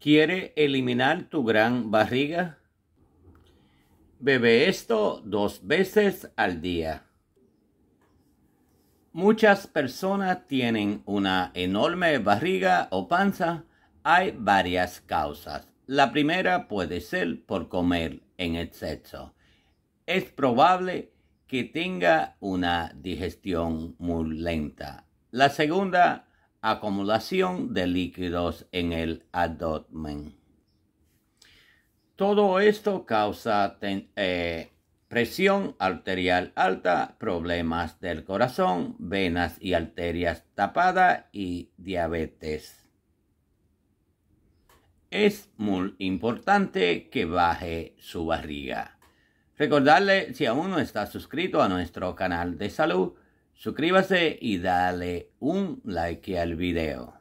¿Quiere eliminar tu gran barriga? Bebe esto dos veces al día. Muchas personas tienen una enorme barriga o panza. Hay varias causas. La primera puede ser por comer en exceso. Es probable que tenga una digestión muy lenta. La segunda acumulación de líquidos en el abdomen. Todo esto causa eh, presión arterial alta, problemas del corazón, venas y arterias tapadas y diabetes. Es muy importante que baje su barriga. Recordarle si aún no está suscrito a nuestro canal de salud, Suscríbase y dale un like al video.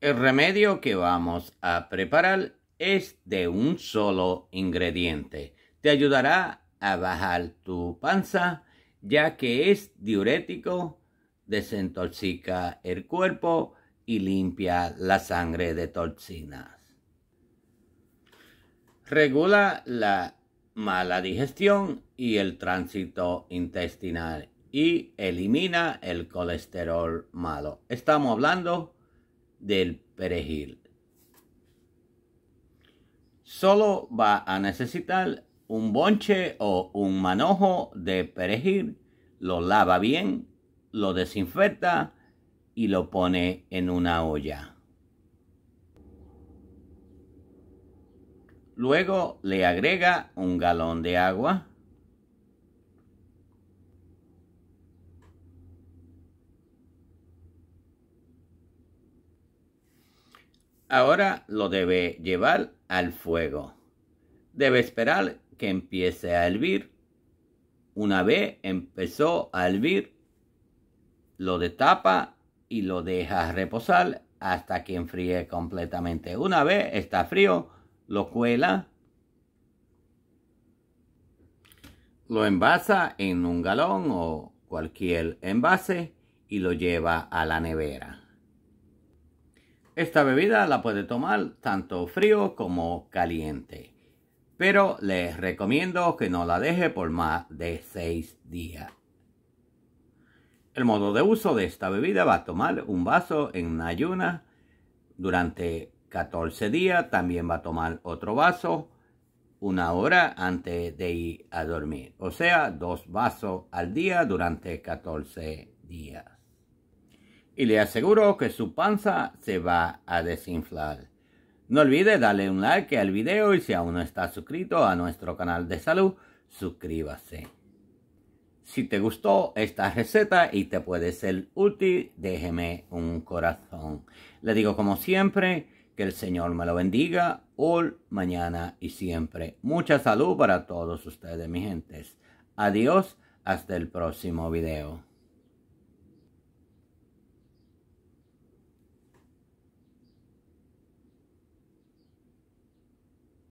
El remedio que vamos a preparar es de un solo ingrediente. Te ayudará a bajar tu panza ya que es diurético, desintoxica el cuerpo y limpia la sangre de toxinas. Regula la mala digestión y el tránsito intestinal y elimina el colesterol malo. Estamos hablando del perejil. Solo va a necesitar un bonche o un manojo de perejil, lo lava bien, lo desinfecta y lo pone en una olla. Luego le agrega un galón de agua Ahora lo debe llevar al fuego. Debe esperar que empiece a hervir. Una vez empezó a hervir, lo destapa y lo deja reposar hasta que enfríe completamente. Una vez está frío, lo cuela, lo envasa en un galón o cualquier envase y lo lleva a la nevera. Esta bebida la puede tomar tanto frío como caliente, pero les recomiendo que no la deje por más de 6 días. El modo de uso de esta bebida va a tomar un vaso en ayuna durante 14 días, también va a tomar otro vaso una hora antes de ir a dormir, o sea, dos vasos al día durante 14 días y le aseguro que su panza se va a desinflar. No olvide darle un like al video y si aún no está suscrito a nuestro canal de salud, suscríbase. Si te gustó esta receta y te puede ser útil, déjeme un corazón. Le digo como siempre, que el Señor me lo bendiga hoy, mañana y siempre. Mucha salud para todos ustedes, mi gentes. Adiós, hasta el próximo video.